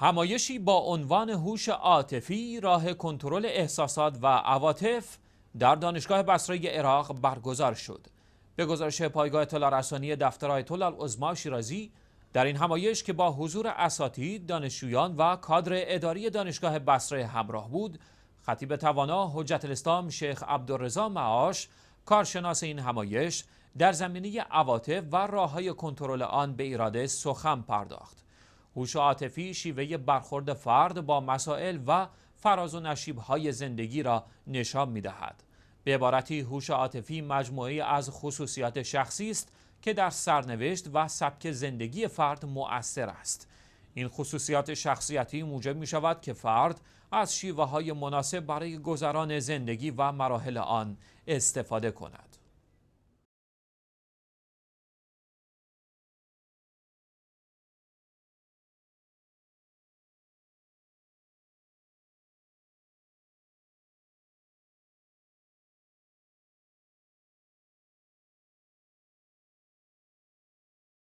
همایشی با عنوان هوش عاطفی راه کنترل احساسات و عواطف در دانشگاه بصره عراق برگزار شد. به گزارش پایگاه اطلاع رسانی دفتر آیت الله شیرازی در این همایش که با حضور اساتید، دانشجویان و کادر اداری دانشگاه بصره همراه بود، خطیب توانا حجت الاسلام شیخ عبدالرضا معاش کارشناس این همایش در زمینه عواطف و راههای کنترل آن به ایراده سخن پرداخت. هوش عاطفی شیوه برخورد فرد با مسائل و فراز و نشیبهای زندگی را نشان می دهد. به عبارتی هوش عاطفی مجموعه از خصوصیات شخصی است که در سرنوشت و سبک زندگی فرد مؤثر است. این خصوصیات شخصیتی موجب می شود که فرد از شیوه های مناسب برای گذران زندگی و مراحل آن استفاده کند.